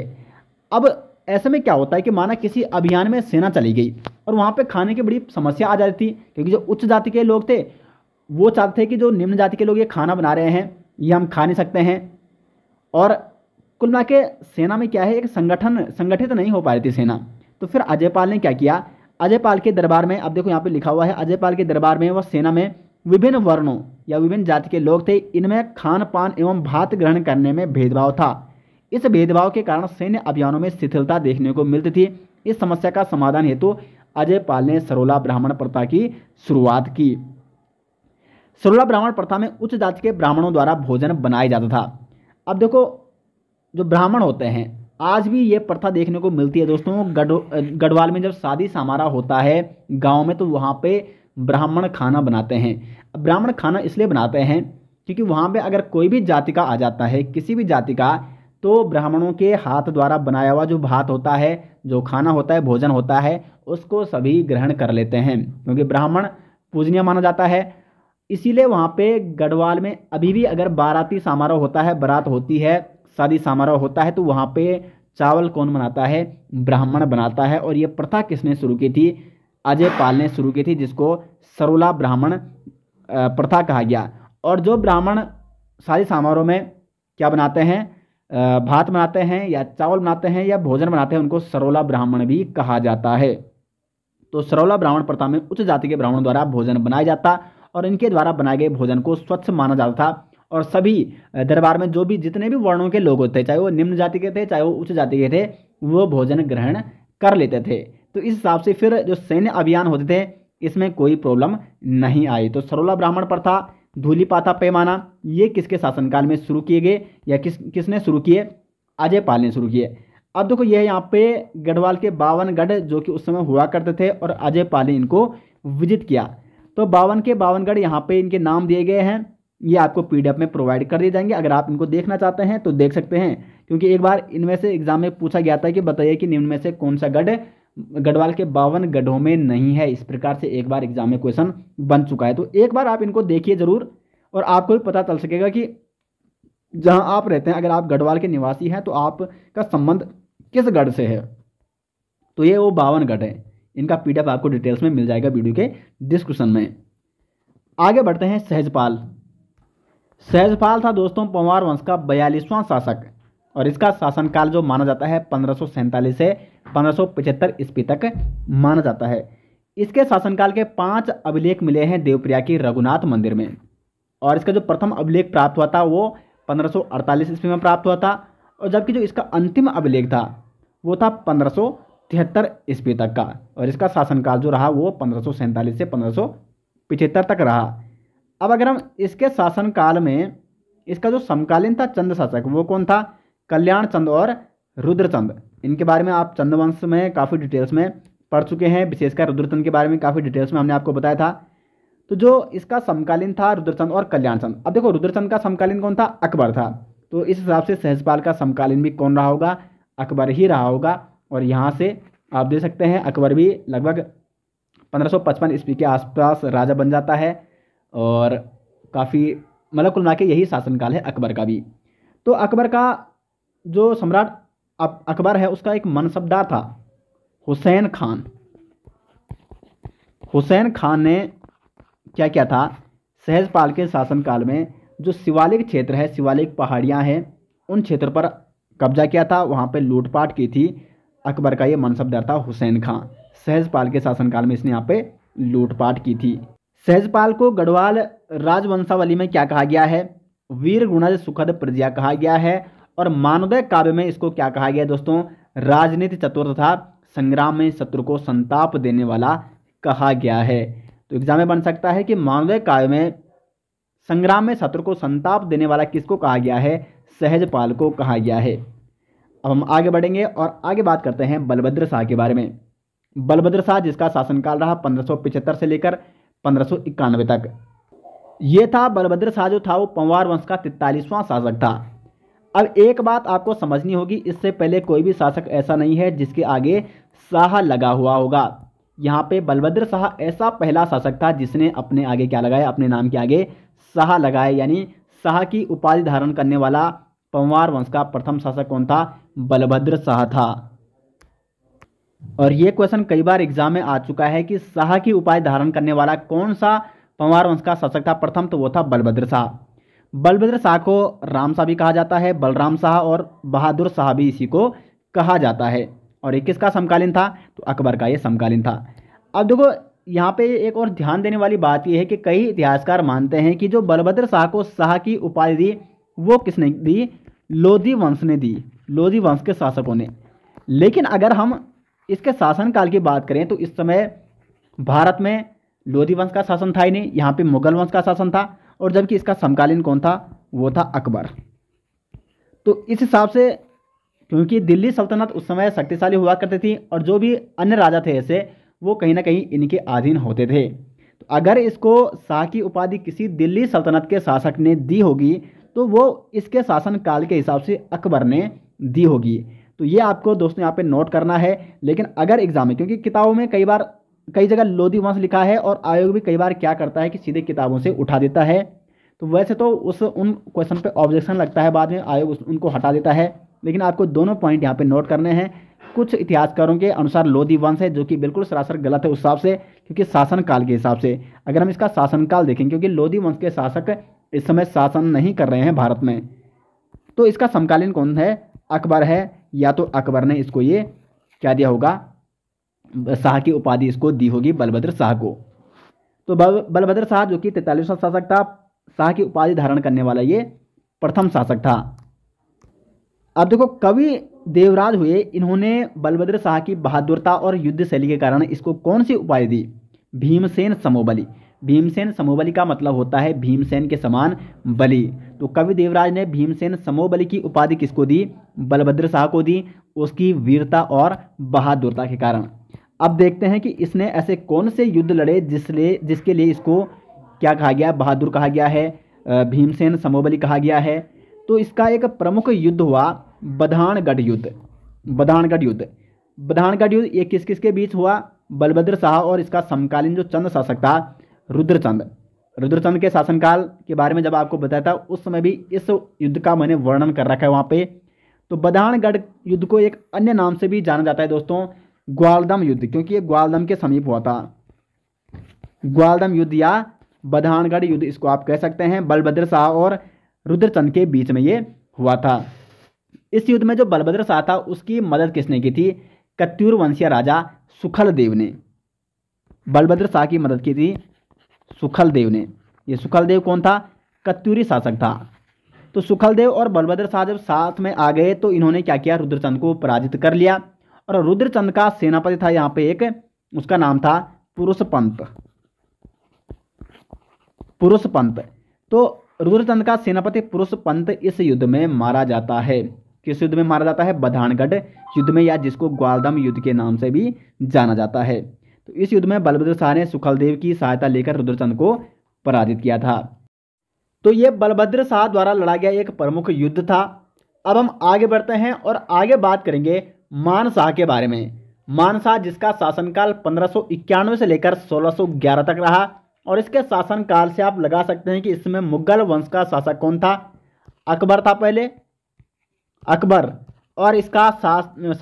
अब ऐसे में क्या होता है कि माना किसी अभियान में सेना चली गई और वहाँ पे खाने की बड़ी समस्या आ जाती थी क्योंकि जो उच्च जाति के लोग थे वो चाहते थे कि जो निम्न जाति के लोग ये खाना बना रहे हैं ये हम खा नहीं सकते हैं और कुल मिला के सेना में क्या है एक संगठन संगठित नहीं हो पा रही थी सेना तो फिर अजयपाल ने क्या किया अजयपाल के दरबार में अब देखो यहाँ पर लिखा हुआ है अजयपाल के दरबार में व सेना में विभिन्न वर्णों या विभिन्न जाति के लोग थे इनमें खान पान एवं भात ग्रहण करने में भेदभाव था इस भेदभाव के कारण सैन्य अभियानों में शिथिलता देखने को मिलती थी इस समस्या का समाधान हेतु अजय पाल ने सरोला ब्राह्मण प्रथा की शुरुआत की सरोला ब्राह्मण प्रथा में उच्च जाति के ब्राह्मणों द्वारा भोजन बनाया जाता था अब देखो जो ब्राह्मण होते हैं आज भी ये प्रथा देखने को मिलती है दोस्तों गढ़ गढ़वाल में जब शादी समारा होता है गांव में तो वहाँ पे ब्राह्मण खाना बनाते हैं ब्राह्मण खाना इसलिए बनाते हैं क्योंकि वहाँ पे अगर कोई भी जाति का आ जाता है किसी भी जाति का तो ब्राह्मणों के हाथ द्वारा बनाया हुआ जो भात होता है जो खाना होता है भोजन होता है उसको सभी ग्रहण कर लेते हैं क्योंकि ब्राह्मण पूजनीय माना जाता है इसीलिए वहाँ पे गढ़वाल में अभी भी अगर बाराती समारोह होता है बारात होती है शादी समारोह होता है तो वहाँ पे चावल कौन बनाता है ब्राह्मण बनाता है और ये प्रथा किसने शुरू की थी अजय पाल ने शुरू की थी जिसको सरोला ब्राह्मण प्रथा कहा गया और जो ब्राह्मण शादी समारोह में क्या बनाते हैं भात बनाते हैं या चावल बनाते हैं या भोजन बनाते हैं उनको सरोला ब्राह्मण भी कहा जाता है तो सरोला ब्राह्मण प्रथा में उच्च जाति के ब्राह्मण द्वारा भोजन बनाया जाता और इनके द्वारा बनाए गए भोजन को स्वच्छ माना जाता था और सभी दरबार में जो भी जितने भी वर्णों के लोग होते चाहे वो निम्न जाति के थे चाहे वो उच्च जाति के थे वो भोजन ग्रहण कर लेते थे तो इस हिसाब से फिर जो सैन्य अभियान होते थे इसमें कोई प्रॉब्लम नहीं आई तो सरोला ब्राह्मण प्रथा पाथा पैमाना ये किसके शासनकाल में शुरू किए गए या किस किसने शुरू किए अजय पाल ने शुरू किए अब देखो ये यहाँ पे गढ़वाल के बावनगढ़ जो कि उस समय हुआ करते थे और अजय पाल ने इनको विजिट किया तो बावन के बावनगढ़ यहाँ पे इनके नाम दिए गए हैं ये आपको पी में प्रोवाइड कर दिए जाएंगे अगर आप इनको देखना चाहते हैं तो देख सकते हैं क्योंकि एक बार इनमें से एग्जाम में पूछा गया था कि बताइए कि निम्न में से कौन सा गढ़ गढ़वाल के बावन गढ़ों में नहीं है इस प्रकार से एक बार एग्जाम में क्वेश्चन बन चुका है तो एक बार आप इनको देखिए ज़रूर और आपको भी पता चल सकेगा कि जहां आप रहते हैं अगर आप गढ़वाल के निवासी हैं तो आपका संबंध किस गढ़ से है तो ये वो बावन गढ़ हैं इनका पी आपको डिटेल्स में मिल जाएगा वीडियो के डिस्क्रिप्शन में आगे बढ़ते हैं सहजपाल सहजपाल था दोस्तों पंवार वंश का बयालीसवां शासक और इसका शासनकाल जो माना जाता है पंद्रह से पंद्रह ईस्वी तक माना जाता है इसके शासनकाल के पांच अभिलेख मिले हैं देवप्रिया की रघुनाथ मंदिर में और इसका जो प्रथम अभिलेख प्राप्त हुआ था वो 1548 ईस्वी में प्राप्त हुआ था और जबकि जो इसका अंतिम अभिलेख था वो था पंद्रह ईस्वी तक का और इसका शासनकाल जो रहा वो पंद्रह से पंद्रह तक रहा अब अगर हम इसके शासनकाल में इसका जो समकालीन था चंद्र शासक वो कौन था कल्याण चंद और रुद्रचंद इनके बारे में आप चंद्रवंश में काफ़ी डिटेल्स में पढ़ चुके हैं विशेषकर रुद्रचंद के बारे में काफ़ी डिटेल्स में हमने आपको बताया था तो जो इसका समकालीन था रुद्रचंद और कल्याणचंद अब देखो रुद्रचंद का समकालीन कौन था अकबर था तो इस हिसाब से सहजपाल का समकालीन भी कौन रहा होगा अकबर ही रहा होगा और यहाँ से आप देख सकते हैं अकबर भी लगभग पंद्रह ईस्वी के आसपास राजा बन जाता है और काफ़ी मतलब कुल मिला यही शासनकाल है अकबर का भी तो अकबर का जो सम्राट अकबर है उसका एक मनसबदार था हुसैन खान हुसैन खान ने क्या क्या था सहजपाल के शासनकाल में जो शिवालिक क्षेत्र है शिवालिक पहाड़ियां हैं उन क्षेत्र पर कब्जा किया था वहां पर लूटपाट की थी अकबर का ये मनसबदार था हुसैन खान सहजपाल के शासनकाल में इसने यहाँ पे लूटपाट की थी सहजपाल को गढ़वाल राजवंशावली में क्या कहा गया है वीर गुणज सुखद प्रजिया कहा गया है और मानोदय काव्य में इसको क्या कहा गया दोस्तों राजनीति चतुर तथा संग्राम में शत्रु को संताप देने वाला कहा गया है तो एग्जाम में बन सकता है कि मानोदय काव्य में संग्राम में शत्रु को संताप देने वाला किसको कहा गया है सहजपाल को कहा गया है अब हम आगे बढ़ेंगे और आगे बात करते हैं बलभद्र शाह के बारे में बलभद्र शाह जिसका शासनकाल रहा पंद्रह से लेकर पंद्रह तक ये था बलभद्र शाह जो था वो पंवार वंश का तैतालीसवां शासक था अब एक बात आपको समझनी होगी इससे पहले कोई भी शासक ऐसा नहीं है जिसके आगे शाह लगा हुआ होगा यहाँ पे बलभद्र शाह ऐसा पहला शासक था जिसने अपने आगे क्या लगाया अपने नाम के आगे शाह लगाए यानी शाह की उपाधि धारण करने वाला पंवार वंश का प्रथम शासक कौन था बलभद्र शाह था और ये क्वेश्चन कई बार एग्जाम में आ चुका है कि शाह की उपाधि धारण करने वाला कौन सा पंवार वंश का शासक था प्रथम तो वो था बलभद्र शाह बलभद्र शाह को राम शाह भी कहा जाता है बलराम शाह और बहादुर शाह भी इसी को कहा जाता है और ये किसका समकालीन था तो अकबर का ये समकालीन था अब देखो यहाँ पे एक और ध्यान देने वाली बात यह है कि कई इतिहासकार मानते हैं कि जो बलभद्र शाह को शाह की उपाधि दी वो किसने दी लोधी वंश ने दी लोधी वंश के शासकों ने लेकिन अगर हम इसके शासनकाल की बात करें तो इस समय भारत में लोधी वंश का शासन था ही नहीं यहाँ पे मुगल वंश का शासन था और जबकि इसका समकालीन कौन था वो था अकबर तो इस हिसाब से क्योंकि दिल्ली सल्तनत उस समय शक्तिशाली हुआ करती थी और जो भी अन्य राजा थे ऐसे वो कहीं ना कहीं इनके अधीन होते थे तो अगर इसको शाह की उपाधि किसी दिल्ली सल्तनत के शासक ने दी होगी तो वो इसके शासनकाल के हिसाब से अकबर ने दी होगी तो ये आपको दोस्तों यहाँ पे नोट करना है लेकिन अगर एग्ज़ाम में क्योंकि किताबों में कई बार कई जगह लोधी वंश लिखा है और आयोग भी कई बार क्या करता है कि सीधे किताबों से उठा देता है तो वैसे तो उस उन क्वेश्चन पे ऑब्जेक्शन लगता है बाद में आयोग उनको हटा देता है लेकिन आपको दोनों पॉइंट यहाँ पे नोट करने हैं कुछ इतिहासकारों के अनुसार लोधी वंश है जो कि बिल्कुल सरासर गलत है उस हिसाब से क्योंकि शासनकाल के हिसाब से अगर हम इसका शासनकाल देखें क्योंकि लोधी वंश के शासक इस समय शासन नहीं कर रहे हैं भारत में तो इसका समकालीन कौन है अकबर है या तो अकबर ने इसको ये क्या दिया होगा शाह की उपाधि इसको दी होगी बलभद्र शाह को तो बलभद्र शाह जो कि तैतालीसवां शासक था शाह की उपाधि धारण करने वाला ये प्रथम शासक था अब देखो कवि देवराज हुए इन्होंने बलभद्र शाह की बहादुरता और युद्ध शैली के कारण इसको कौन सी उपाधि दी भीमसेन समोबली भीमसेन समोबली का मतलब होता है भीमसेन के समान बलि तो कवि देवराज ने भीमसेन समोबली की उपाधि किसको दी बलभद्र शाह को दी उसकी वीरता और बहादुरता के कारण अब देखते हैं कि इसने ऐसे कौन से युद्ध लड़े जिसले जिसके लिए इसको क्या कहा गया बहादुर कहा गया है भीमसेन समोबली कहा गया है तो इसका एक प्रमुख युद्ध हुआ बधानगढ़ युद्ध बधानगढ़ युद्ध बधानगढ़ युद्ध ये किस किस के बीच हुआ बलभद्र शाह और इसका समकालीन जो चंद शासक था रुद्रचंद रुद्रचंद के शासनकाल के बारे में जब आपको बताया था उस समय भी इस युद्ध का मैंने वर्णन कर रखा है वहाँ पे तो बधानगढ़ युद्ध को एक अन्य नाम से भी जाना जाता है दोस्तों ग्वालदम युद्ध क्योंकि ये ग्वालदम के समीप हुआ था ग्वालदम युद्ध या बधानगढ़ युद्ध इसको आप कह सकते हैं बलभद्र शाह और रुद्रचंद के बीच में ये हुआ था इस युद्ध में जो बलभद्र शाह था उसकी मदद किसने की थी कत्यूर वंशीय राजा सुखल देव ने बलभद्र शाह की मदद की थी सुखल देव ने ये सुखल देव कौन था कत्यूरी शासक था तो सुखल देव और बलभद्र शाह जब साथ में आ गए तो इन्होंने क्या किया रुद्रचंद को पराजित कर लिया और रुद्रचंद का सेनापति था यहाँ पे एक उसका नाम था पुरुषपंत पुरुषपंत तो रुद्रचंद का सेनापति पुरुषपंत इस युद्ध में मारा जाता है किस युद्ध में मारा जाता है बधानगढ़ युद्ध में या जिसको ग्वालदम युद्ध के नाम से भी जाना जाता है तो इस युद्ध में बलभद्र शाह ने सुखलदेव की सहायता लेकर रुद्रचंद को पराजित किया था तो ये बलभद्र शाह द्वारा लड़ा गया एक प्रमुख युद्ध था अब हम आगे बढ़ते हैं और आगे बात करेंगे मानसाह के बारे में मानसाह जिसका शासनकाल पंद्रह से लेकर 1611 तक रहा और इसके शासनकाल से आप लगा सकते हैं कि इसमें मुगल वंश का शासक कौन था अकबर था पहले अकबर और इसका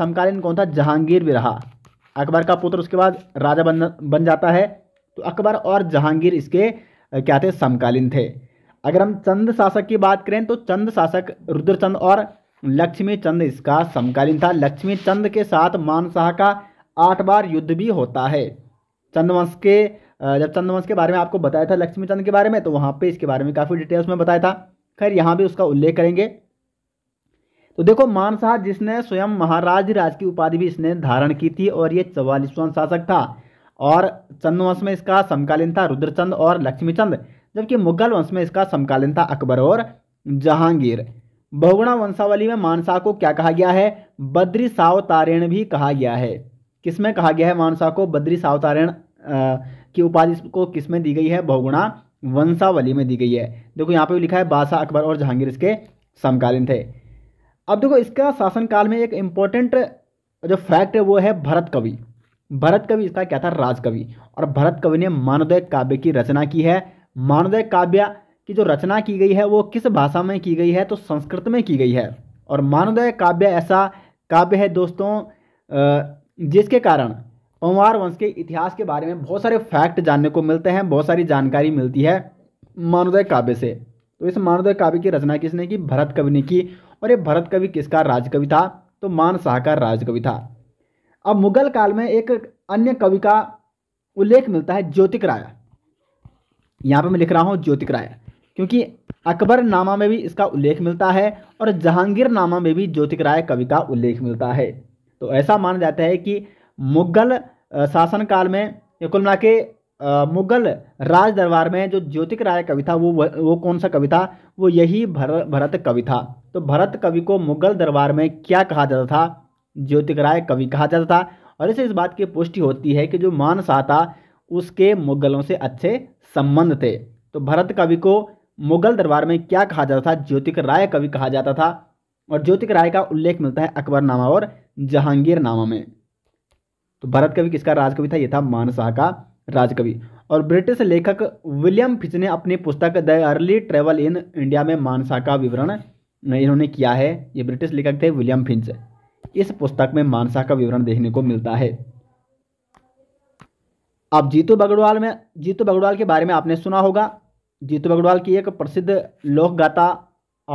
समकालीन कौन था जहांगीर भी रहा अकबर का पुत्र उसके बाद राजा बन बन जाता है तो अकबर और जहांगीर इसके क्या थे समकालीन थे अगर हम चंद शासक की बात करें तो चंद शासक रुद्रचंद और लक्ष्मी चंद इसका समकालीन था लक्ष्मी चंद के साथ मानसाह का आठ बार युद्ध भी होता है चंद्रवंश के जब चंद्रवंश के बारे में आपको बताया था लक्ष्मी चंद के बारे में तो वहाँ पे इसके बारे में काफ़ी डिटेल्स में बताया था खैर यहाँ भी उसका उल्लेख करेंगे तो देखो मानसाह जिसने स्वयं महाराज राज की उपाधि भी इसने धारण की थी और ये चवालीसवां शासक था और चंद्रवंश में इसका समकालीन था रुद्रचंद और लक्ष्मीचंद जबकि मुगल वंश में इसका समकालीन था अकबर और जहांगीर बहुगुणा वंशावली में मानसा को क्या कहा गया है बद्री सावतारेण भी कहा गया है किसमें कहा गया है मानसा को बद्री सावतारेण की उपाधि को किसमें दी गई है बहुगुणा वंशावली में दी गई है देखो यहाँ पे भी लिखा है बादशाह अकबर और जहांगीर इसके समकालीन थे अब देखो इसका शासनकाल में एक इम्पोर्टेंट जो फैक्ट है वो है भरत कवि भरत कवि इसका क्या था राजकवि और भरत कवि ने मानोदय काव्य की रचना की है मानोदय काव्य की जो रचना की गई है वो किस भाषा में की गई है तो संस्कृत में की गई है और मानोदय काव्य ऐसा काव्य है दोस्तों जिसके कारण पंवार वंश के इतिहास के बारे में बहुत सारे फैक्ट जानने को मिलते हैं बहुत सारी जानकारी मिलती है मानोदय काव्य से तो इस मानोदय काव्य की रचना किसने की भरत कवि ने की और ये भरत कवि किसका राजकवि था तो मान शाह का राजकवि था अब मुगल काल में एक अन्य कवि का उल्लेख मिलता है ज्योतिक राय यहाँ पर मैं लिख रहा हूँ ज्योतिक राय क्योंकि अकबर नामा में भी इसका उल्लेख मिलता है और जहांगीर नामा में भी ज्योतिक राय कवि का उल्लेख मिलता है तो ऐसा माना जाता है कि मुगल शासनकाल में कुल मिला के मुगल राज दरबार में जो ज्योतिक राय कवि था वो वो कौन सा कवि था वो यही भर भरत कवि था तो भरत कवि को मुगल दरबार में क्या कहा जाता था ज्योतिक राय कवि कहा जाता था और इससे इस बात की पुष्टि होती है कि जो मानसाह था उसके मुगलों से अच्छे संबंध थे तो भरत कवि को मुगल दरबार में क्या कहा जाता था ज्योतिक राय कवि कहा जाता था और ज्योतिक राय का उल्लेख मिलता है अकबरनामा और जहांगीर नामा में तो भारत कवि किसका राजकवि था यह था मानसाह का राजकवि और ब्रिटिश लेखक विलियम फिच ने अपनी पुस्तक the early travel in India में मानसाह का विवरण इन्होंने किया है ये ब्रिटिश लेखक थे विलियम फिंच इस पुस्तक में मानसाह का विवरण देखने को मिलता है अब जीतू बगड़वाल में जीतू बगड़वाल के बारे में आपने सुना होगा जीतू बगड़वाल की एक प्रसिद्ध लोक गाथा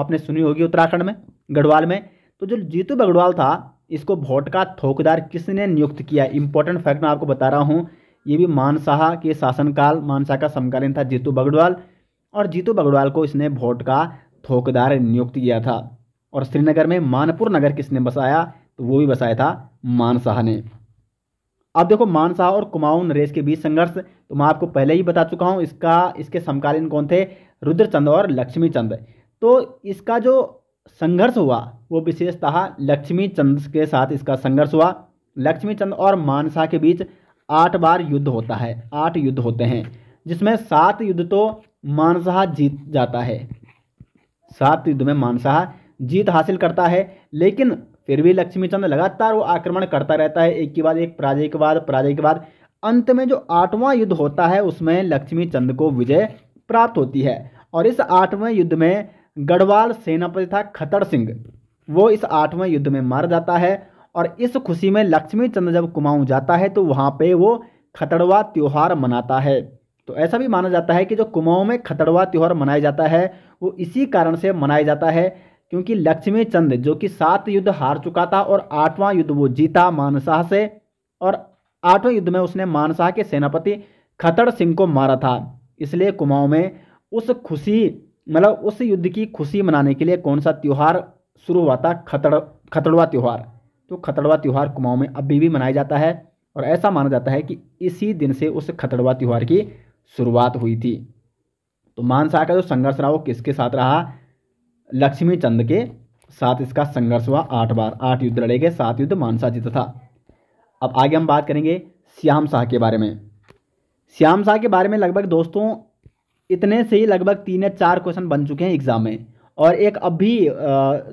आपने सुनी होगी उत्तराखंड में गढ़वाल में तो जो जीतू बगड़वाल था इसको भोट का थोकदार किसने नियुक्त किया इंपॉर्टेंट फैक्ट मैं आपको बता रहा हूँ ये भी मानसाह के शासनकाल मानसाह का समकालीन था जीतू बगड़वाल और जीतू बगड़वाल को इसने भोट का थोकदार नियुक्त किया था और श्रीनगर में मानपुर नगर किसने बसाया तो वो भी बसाया था मानसाह ने अब देखो मानसाह और कुमाऊन रेस के बीच संघर्ष तो मैं आपको पहले ही बता चुका हूँ इसका इसके समकालीन कौन थे रुद्रचंद और लक्ष्मी चंद तो इसका जो संघर्ष हुआ वो विशेषतः लक्ष्मी चंद के साथ इसका संघर्ष हुआ लक्ष्मी चंद और मानसा के बीच आठ बार युद्ध होता है आठ युद्ध होते हैं जिसमें सात युद्ध तो मानसाह जीत जाता है सात युद्ध में मानसाह जीत हासिल करता है लेकिन फिर भी लक्ष्मीचंद लगातार वो आक्रमण करता रहता है एक के बाद एक पराजय के बाद पराजय के बाद अंत में जो आठवां युद्ध होता है उसमें लक्ष्मीचंद को विजय प्राप्त होती है और इस आठवें युद्ध में गढ़वाल सेनापति था खतर सिंह वो इस आठवें युद्ध में मार जाता है और इस खुशी में लक्ष्मीचंद जब कुमाऊं जाता है तो वहाँ पे वो खतड़वा त्यौहार मनाता है तो ऐसा भी माना जाता है कि जो कुमाऊं में खतड़वा त्यौहार मनाया जाता है वो इसी कारण से मनाया जाता है क्योंकि लक्ष्मी चंद जो कि सात युद्ध हार चुका था और आठवां युद्ध वो जीता मानसाह से और आठवें युद्ध में उसने मानसाह के सेनापति खतर सिंह को मारा था इसलिए कुमाऊं में उस खुशी मतलब उस युद्ध की खुशी मनाने के लिए कौन सा त्यौहार शुरू हुआ था खतड़ खतड़वा त्यौहार तो खतड़वा त्यौहार कुमाऊं में अभी भी मनाया जाता है और ऐसा माना जाता है कि इसी दिन से उस खतड़वा त्यौहार की शुरुआत हुई थी तो मानसाह का जो संघर्ष रहा वो किसके साथ रहा लक्ष्मी चंद के साथ इसका संघर्ष हुआ आठ बार आठ युद्ध लड़े गए सात युद्ध मानसा जीता था अब आगे हम बात करेंगे श्याम शाह के बारे में श्याम शाह के बारे में लगभग दोस्तों इतने से ही लगभग तीन या चार क्वेश्चन बन चुके हैं एग्जाम में और एक अब भी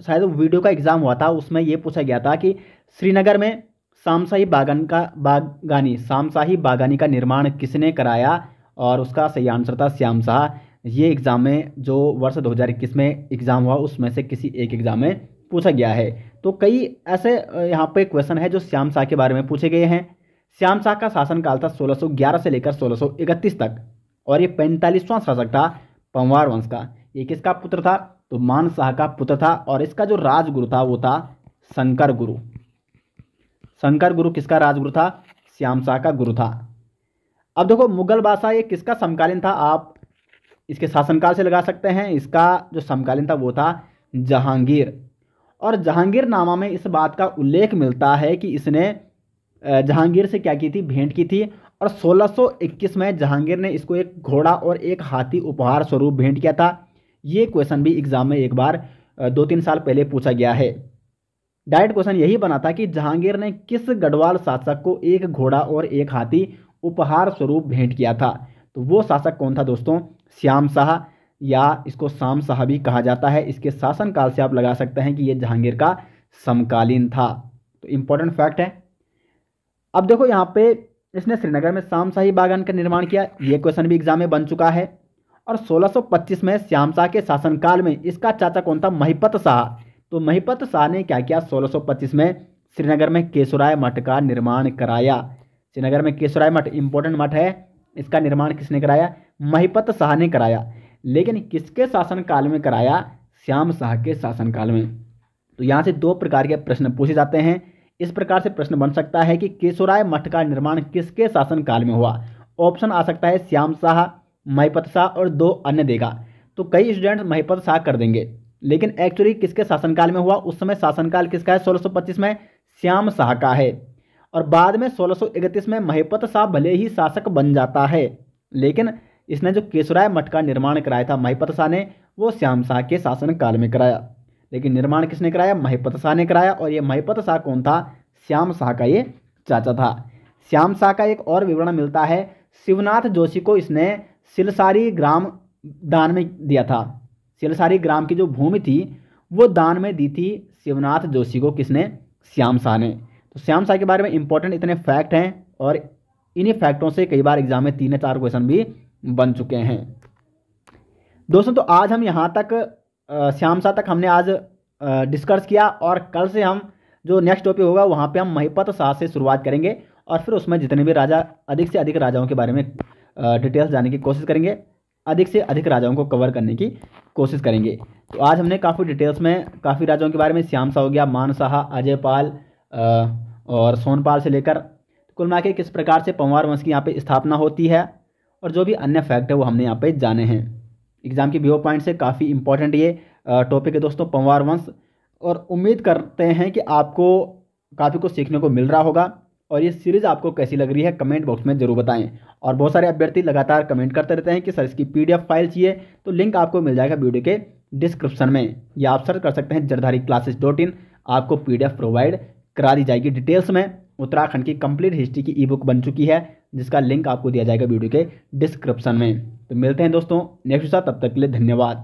शायद वीडियो का एग्ज़ाम हुआ था उसमें ये पूछा गया था कि श्रीनगर में शामशाही बागान का बागानी शामशाही बागानी का निर्माण किसने कराया और उसका सही आंसर था श्याम शाह ये एग्ज़ाम में जो वर्ष 2021 में एग्ज़ाम हुआ उसमें से किसी एक एग्ज़ाम में पूछा गया है तो कई ऐसे यहाँ पे क्वेश्चन है जो श्याम शाह के बारे में पूछे गए हैं श्याम शाह का शासनकाल था 1611 से लेकर 1631 तक और ये पैंतालीसवां शासक था पंवार वंश का ये किसका पुत्र था तो मान शाह का पुत्र था और इसका जो राजगुरु था वो था शंकर गुरु शंकर गुरु किसका राजगुरु था श्याम शाह का गुरु था अब देखो मुगल बादशाह ये किसका समकालीन था आप इसके शासनकाल से लगा सकते हैं इसका जो समकालीन था वो था जहांगीर और जहांगीर नामा में इस बात का उल्लेख मिलता है कि इसने जहांगीर से क्या की थी भेंट की थी और 1621 में जहांगीर ने इसको एक घोड़ा और एक हाथी उपहार स्वरूप भेंट किया था ये क्वेश्चन भी एग्जाम में एक बार दो तीन साल पहले पूछा गया है डायरेक्ट क्वेश्चन यही बना था कि जहांगीर ने किस गढ़वाल शासक को एक घोड़ा और एक हाथी उपहार स्वरूप भेंट किया था तो वो शासक कौन था दोस्तों श्याम शाह या इसको शाम शाह भी कहा जाता है इसके शासनकाल से आप लगा सकते हैं कि ये जहांगीर का समकालीन था तो इम्पोर्टेंट फैक्ट है अब देखो यहाँ पे इसने श्रीनगर में शाम शाही बागान का निर्माण किया ये क्वेश्चन भी एग्जाम में बन चुका है और 1625 में श्याम शाह के शासनकाल में इसका चाचा कौन था महिपत शाह तो महिपत शाह ने क्या किया 1625 में श्रीनगर में केसुराय मठ का निर्माण कराया श्रीनगर में केसुराय मठ इंपॉर्टेंट मठ है इसका निर्माण किसने कराया महिपत शाह ने कराया लेकिन किसके शासनकाल में कराया श्याम शाह के शासनकाल में तो यहाँ से दो प्रकार के प्रश्न पूछे जाते हैं इस प्रकार से प्रश्न बन सकता है कि केशोराय मठ का निर्माण किसके शासनकाल में हुआ ऑप्शन आ सकता है श्याम शाह महिपत शाह और दो अन्य देगा तो कई स्टूडेंट महिपत शाह कर देंगे लेकिन एक्चुअली किसके शासनकाल में हुआ उस समय शासनकाल किसका है सोलह में श्याम शाह का है और बाद में 1631 में महिपत शाह भले ही शासक बन जाता है लेकिन इसने जो केसुराय मठ का निर्माण कराया था महिपत शाह ने वो श्याम शाह के शासन काल में कराया लेकिन निर्माण किसने कराया महिपत शाह ने कराया और ये महिपत शाह कौन था श्याम शाह का ये चाचा था श्याम शाह का एक और विवरण मिलता है शिवनाथ जोशी को इसने सिलसारी ग्राम दान में दिया था सिलसारी ग्राम की जो भूमि थी वो दान में दी थी शिवनाथ जोशी को किसने श्याम शाह ने तो श्याम शाह के बारे में इंपॉर्टेंट इतने फैक्ट हैं और इन्हीं फैक्टों से कई बार एग्जाम में तीन या चार क्वेश्चन भी बन चुके हैं दोस्तों तो आज हम यहाँ तक श्याम शाह तक हमने आज डिस्कस किया और कल से हम जो नेक्स्ट टॉपिक होगा वहाँ पे हम महिपत शाह से शुरुआत करेंगे और फिर उसमें जितने भी राजा अधिक से अधिक राजाओं के बारे में डिटेल्स जानने की कोशिश करेंगे अधिक से अधिक राजाओं को कवर करने की कोशिश करेंगे तो आज हमने काफ़ी डिटेल्स में काफ़ी राजाओं के बारे में श्याम शाह हो गया मान शाह अजय पाल और सोनपाल से लेकर कुल मिला किस प्रकार से पंवार वंश की यहाँ पे स्थापना होती है और जो भी अन्य फैक्ट है वो हमने यहाँ पे जाने हैं एग्ज़ाम के व्यू पॉइंट से काफ़ी इंपॉर्टेंट ये टॉपिक है दोस्तों पंवार वंश और उम्मीद करते हैं कि आपको काफ़ी कुछ सीखने को मिल रहा होगा और ये सीरीज़ आपको कैसी लग रही है कमेंट बॉक्स में ज़रूर बताएं और बहुत सारे अभ्यर्थी लगातार कमेंट करते रहते हैं कि सर इसकी पीडीएफ फाइल चाहिए तो लिंक आपको मिल जाएगा वीडियो के डिस्क्रिप्शन में या आप सर्च कर सकते हैं जरधारी क्लासेस डॉट इन आपको पीडीएफ प्रोवाइड करा दी जाएगी डिटेल्स में उत्तराखंड की कंप्लीट हिस्ट्री की ई बुक बन चुकी है जिसका लिंक आपको दिया जाएगा वीडियो के डिस्क्रिप्शन में तो मिलते हैं दोस्तों नेक्स्ट साथ तब तक के लिए धन्यवाद